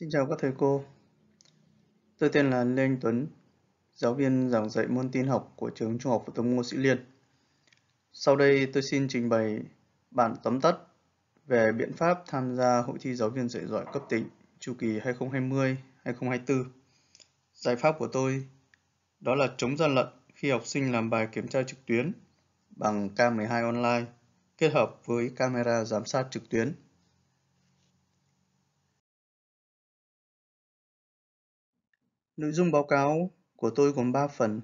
Xin chào các thầy cô. Tôi tên là Lê Anh Tuấn, giáo viên giảng dạy môn tin học của trường Trung học phổ thông Ngô Sĩ Liên. Sau đây tôi xin trình bày bản tóm tắt về biện pháp tham gia hội thi giáo viên dạy giỏi cấp tỉnh chu kỳ 2020-2024. Giải pháp của tôi đó là chống gian lận khi học sinh làm bài kiểm tra trực tuyến bằng K12 online kết hợp với camera giám sát trực tuyến. Nội dung báo cáo của tôi gồm 3 phần.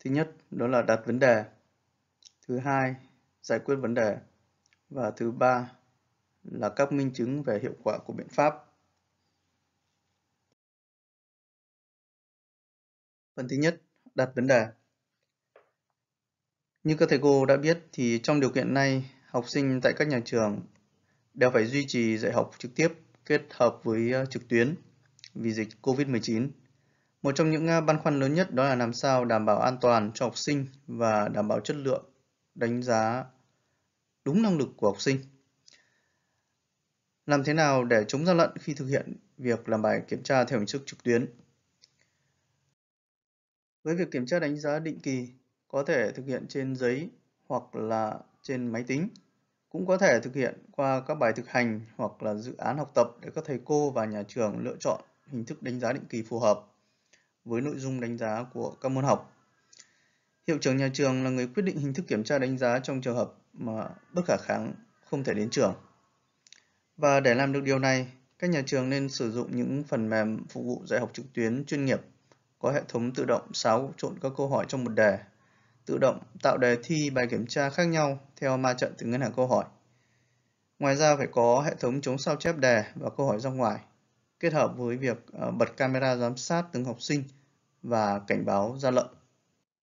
Thứ nhất đó là đặt vấn đề. Thứ hai, giải quyết vấn đề. Và thứ ba là các minh chứng về hiệu quả của biện pháp. Phần thứ nhất, đặt vấn đề. Như các thầy cô đã biết thì trong điều kiện này, học sinh tại các nhà trường đều phải duy trì dạy học trực tiếp kết hợp với ờ, trực tuyến vì dịch COVID-19. Một trong những à, băn khoăn lớn nhất đó là làm sao đảm bảo an toàn cho học sinh và đảm bảo chất lượng, đánh giá đúng năng lực của học sinh. Làm thế nào để chống gian lận khi thực hiện việc làm bài kiểm tra theo hình thức trực tuyến? Với việc kiểm tra đánh giá định kỳ, có thể thực hiện trên giấy hoặc là trên máy tính. Cũng có thể thực hiện qua các bài thực hành hoặc là dự án học tập để các thầy cô và nhà trường lựa chọn hình thức đánh giá định kỳ phù hợp với nội dung đánh giá của các môn học. Hiệu trưởng nhà trường là người quyết định hình thức kiểm tra đánh giá trong trường hợp mà bất khả kháng không thể đến trường. Và để làm được điều này, các nhà trường nên sử dụng những phần mềm phục vụ dạy học trực tuyến chuyên nghiệp có hệ thống tự động xáo trộn các câu hỏi trong một đề, tự động tạo đề thi bài kiểm tra khác nhau theo ma trận từ ngân hàng câu hỏi. Ngoài ra phải có hệ thống chống sao chép đề và câu hỏi ra ngoài kết hợp với việc ờ, bật camera giám sát từng học sinh và cảnh báo gian lận.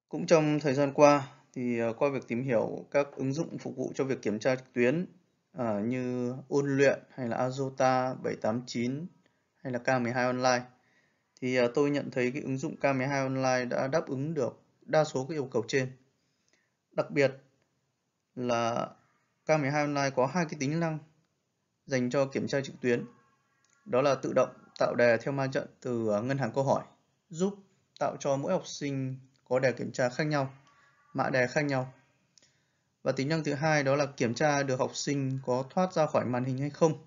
Cũng trong thời gian qua, thì ờ, qua việc tìm hiểu các ứng dụng phục vụ cho việc kiểm tra trực tuyến ờ, như ôn luyện hay là Azota 789 hay là K12 Online, thì tôi nhận thấy cái ứng dụng K12 Online đã đáp ứng được đa số các yêu cầu trên. Đặc biệt là K12 Online có hai cái tính năng dành cho kiểm tra trực tuyến đó là tự động tạo đề theo ma trận từ à, ngân hàng câu hỏi giúp tạo cho mỗi học sinh có đề kiểm tra khác nhau, mã đề khác nhau. Và tính năng thứ hai đó là kiểm tra được học sinh có thoát ra khỏi màn hình hay không,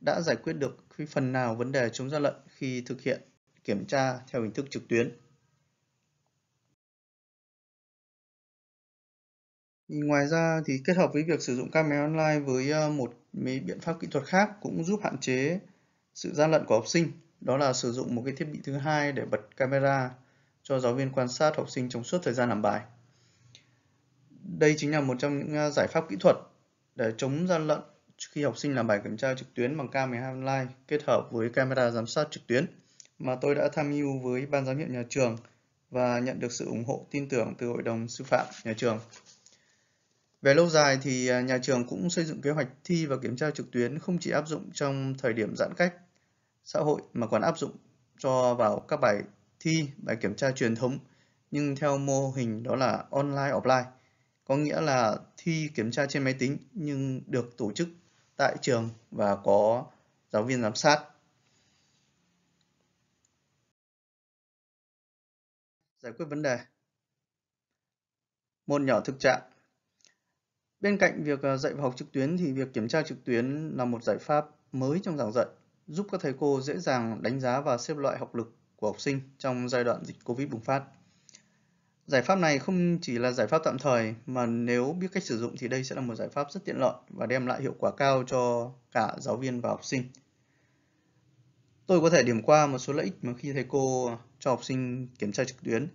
đã giải quyết được phần nào vấn đề chống gian lận khi thực hiện kiểm tra theo hình thức trực tuyến. Ngoài ra thì kết hợp với việc sử dụng camera online với à, một biện pháp kỹ thuật khác cũng giúp hạn chế sự gian lận của học sinh đó là sử dụng một cái thiết bị thứ hai để bật camera cho giáo viên quan sát học sinh trong suốt thời gian làm bài đây chính là một trong những à, giải pháp kỹ thuật để chống gian lận khi học sinh làm bài kiểm tra trực tuyến bằng camera online kết hợp với camera giám sát trực tuyến mà tôi đã tham mưu với ban giám hiệu nhà trường và nhận được sự ủng hộ tin tưởng từ hội đồng sư phạm nhà trường về lâu dài thì à, nhà trường cũng xây dựng kế hoạch thi và kiểm tra trực tuyến không chỉ áp dụng trong thời điểm giãn cách xã hội mà còn áp dụng cho vào các bài thi, bài kiểm tra truyền thống nhưng theo mô hình đó là online offline, có nghĩa là thi kiểm tra trên máy tính nhưng được tổ chức tại trường và có giáo viên giám sát. Giải quyết vấn đề Môn nhỏ thực trạng Bên cạnh việc ờ, dạy và học trực tuyến thì việc kiểm tra trực tuyến là một giải pháp mới trong giảng dạy, giúp các thầy cô dễ dàng đánh giá và xếp loại học lực của học sinh trong giai đoạn dịch Covid bùng phát. Giải pháp này không chỉ là giải pháp tạm thời mà nếu biết cách sử dụng thì đây sẽ là một giải pháp rất tiện lợi và đem lại hiệu quả cao cho cả giáo viên và học sinh. Tôi có thể điểm qua một số lợi ích mà khi thầy cô cho học sinh kiểm tra trực tuyến.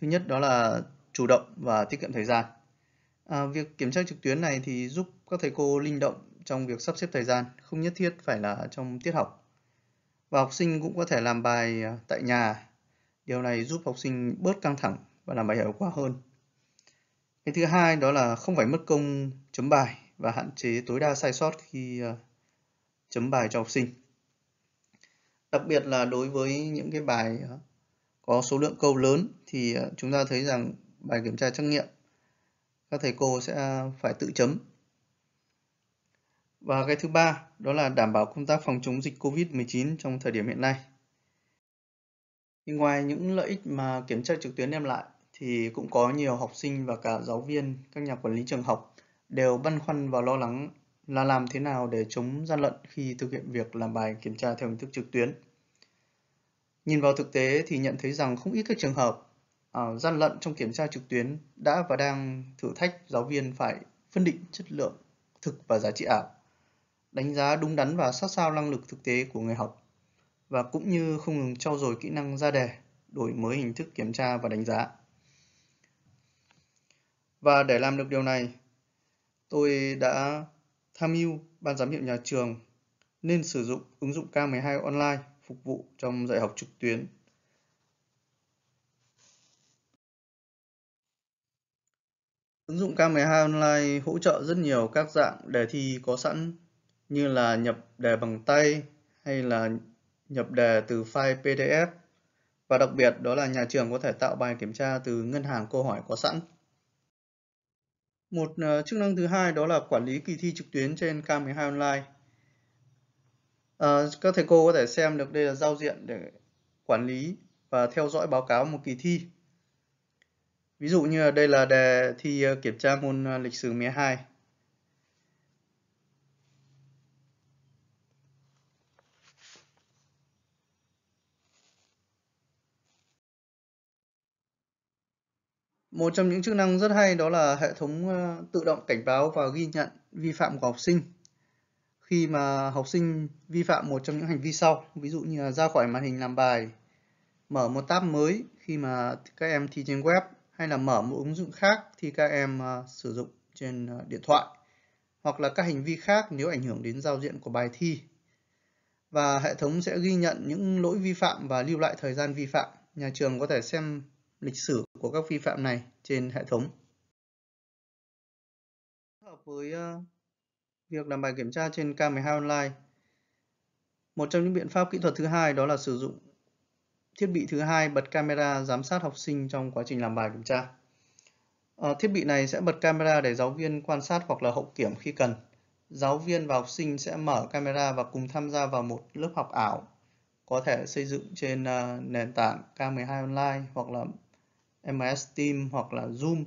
Thứ nhất đó là chủ động và tiết kiệm thời gian. À, việc kiểm tra trực tuyến này thì giúp các thầy cô linh động trong việc sắp xếp thời gian, không nhất thiết phải là trong tiết học. Và học sinh cũng có thể làm bài à, tại nhà. Điều này giúp học sinh bớt căng thẳng và làm bài hiệu quả hơn. Cái thứ hai đó là không phải mất công chấm bài và hạn chế tối đa sai sót khi à, chấm bài cho học sinh. Đặc biệt là đối với những cái bài à, có số lượng câu lớn thì chúng ta thấy rằng bài kiểm tra trắc nghiệm các thầy cô sẽ phải tự chấm. Và cái thứ ba đó là đảm bảo công tác phòng chống dịch COVID-19 trong thời điểm hiện nay. ngoài những lợi ích mà kiểm tra trực tuyến đem lại thì cũng có nhiều học sinh và cả giáo viên, các nhà quản lý trường học đều băn khoăn và lo lắng là làm thế nào để chống gian lận khi thực hiện việc làm bài kiểm tra theo hình thức trực tuyến. Nhìn vào thực tế thì nhận thấy rằng không ít các trường hợp Ờ, gian lận trong kiểm tra trực tuyến đã và đang thử thách giáo viên phải phân định chất lượng thực và giá trị ảo, đánh giá đúng đắn và sát sao năng lực thực tế của người học và cũng như không ngừng trau dồi kỹ năng ra đề, đổi mới hình thức kiểm tra và đánh giá. Và để làm được điều này, tôi đã tham mưu Ban giám hiệu nhà trường nên sử dụng ứng dụng K12 online phục vụ trong dạy học trực tuyến Ứng dụng K12 Online hỗ trợ rất nhiều các dạng đề thi có sẵn như là nhập đề bằng tay hay là nhập đề từ file PDF và đặc biệt đó là nhà trường có thể tạo bài kiểm tra từ ngân hàng câu hỏi có sẵn. Một ờ, chức năng thứ hai đó là quản lý kỳ thi trực tuyến trên K12 Online. À, các thầy cô có thể xem được đây là giao diện để quản lý và theo dõi báo cáo một kỳ thi Ví dụ như đây là đề thi ờ, kiểm tra môn ờ, lịch sử 12. Một trong những chức năng rất hay đó là hệ thống ờ, tự động cảnh báo và ghi nhận vi phạm của học sinh khi mà học sinh vi phạm một trong những hành vi sau, ví dụ như ra khỏi màn hình làm bài, mở một tab mới khi mà các em thi trên web hay là mở một ứng dụng khác khi các em ờ, sử dụng trên ờ, điện thoại hoặc là các hành vi khác nếu ảnh hưởng đến giao diện của bài thi. Và hệ thống sẽ ghi nhận những lỗi vi phạm và lưu lại thời gian vi phạm. Nhà trường có thể xem lịch sử của các vi phạm này trên hệ thống. Hợp với ờ, việc làm bài kiểm tra trên K12 online, một trong những biện pháp kỹ thuật thứ hai đó là sử dụng Thiết bị thứ hai bật camera giám sát học sinh trong quá trình làm bài kiểm tra. À, thiết bị này sẽ bật camera để giáo viên quan sát hoặc là hậu kiểm khi cần. Giáo viên và học sinh sẽ mở camera và cùng tham gia vào một lớp học ảo có thể xây dựng trên uh, nền tảng K12 Online hoặc là MS Team hoặc là Zoom.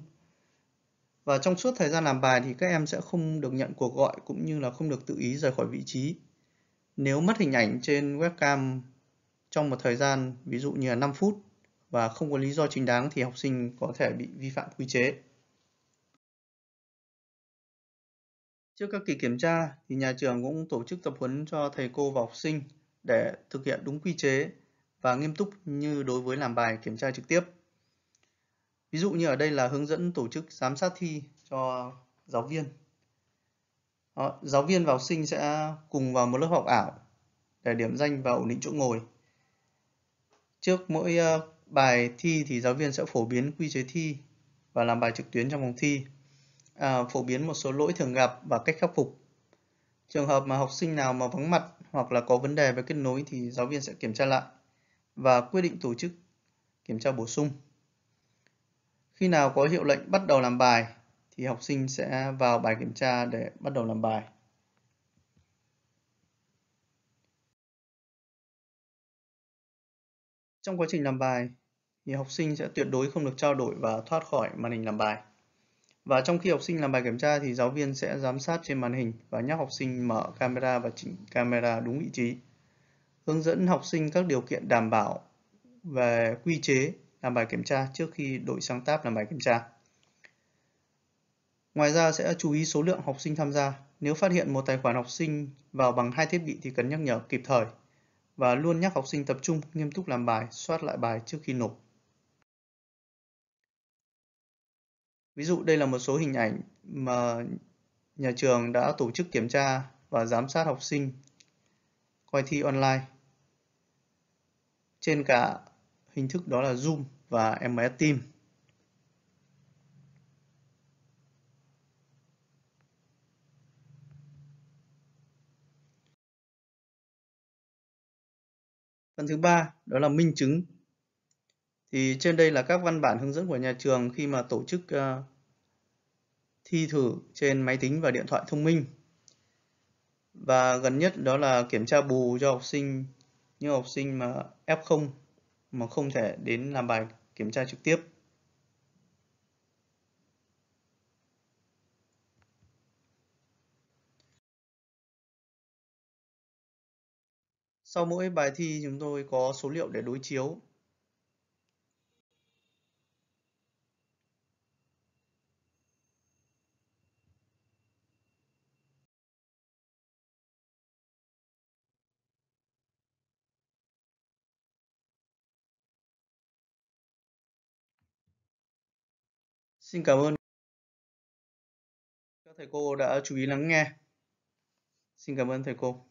Và trong suốt thời gian làm bài thì các em sẽ không được nhận cuộc gọi cũng như là không được tự ý rời khỏi vị trí. Nếu mất hình ảnh trên webcam trong một thời gian ví dụ như là 5 phút và không có lý do chính đáng thì học sinh có thể bị vi phạm quy chế. Trước các kỳ kiểm tra thì nhà trường cũng tổ chức tập huấn cho thầy cô và học sinh để thực hiện đúng quy chế và nghiêm túc như đối với làm bài kiểm tra trực tiếp. Ví dụ như ở đây là hướng dẫn tổ chức giám sát thi cho giáo viên. Đó, ờ, giáo viên và học sinh sẽ cùng vào một lớp học ảo để điểm danh và ổn định chỗ ngồi Trước mỗi ờ, bài thi thì giáo viên sẽ phổ biến quy chế thi và làm bài trực tuyến trong phòng thi, à, phổ biến một số lỗi thường gặp và cách khắc phục. Trường hợp mà học sinh nào mà vắng mặt hoặc là có vấn đề về kết nối thì giáo viên sẽ kiểm tra lại và quyết định tổ chức kiểm tra bổ sung. Khi nào có hiệu lệnh bắt đầu làm bài thì học sinh sẽ vào bài kiểm tra để bắt đầu làm bài. Trong quá trình làm bài, thì học sinh sẽ tuyệt đối không được trao đổi và thoát khỏi màn hình làm bài. Và trong khi học sinh làm bài kiểm tra thì giáo viên sẽ giám sát trên màn hình và nhắc học sinh mở camera và chỉnh camera đúng vị trí. Hướng dẫn học sinh các điều kiện đảm bảo về quy chế làm bài kiểm tra trước khi đổi sang tab làm bài kiểm tra. Ngoài ra sẽ chú ý số lượng học sinh tham gia. Nếu phát hiện một tài khoản học sinh vào bằng hai thiết bị thì cần nhắc nhở kịp thời và luôn nhắc học sinh tập trung, nghiêm túc làm bài, soát lại bài trước khi nộp. Ví dụ đây là một số hình ảnh mà nhà trường đã tổ chức kiểm tra và giám sát học sinh coi thi online trên cả hình thức đó là Zoom và MS Teams. Phần thứ ba đó là minh chứng. Thì trên đây là các văn bản hướng dẫn của nhà trường khi mà tổ chức uh, thi thử trên máy tính và điện thoại thông minh. Và gần nhất đó là kiểm tra bù cho học sinh những học sinh mà F0 mà không thể đến làm bài kiểm tra trực tiếp. Sau mỗi bài thi chúng tôi có số liệu để đối chiếu. Xin cảm ơn các thầy cô đã chú ý lắng nghe. Xin cảm ơn thầy cô.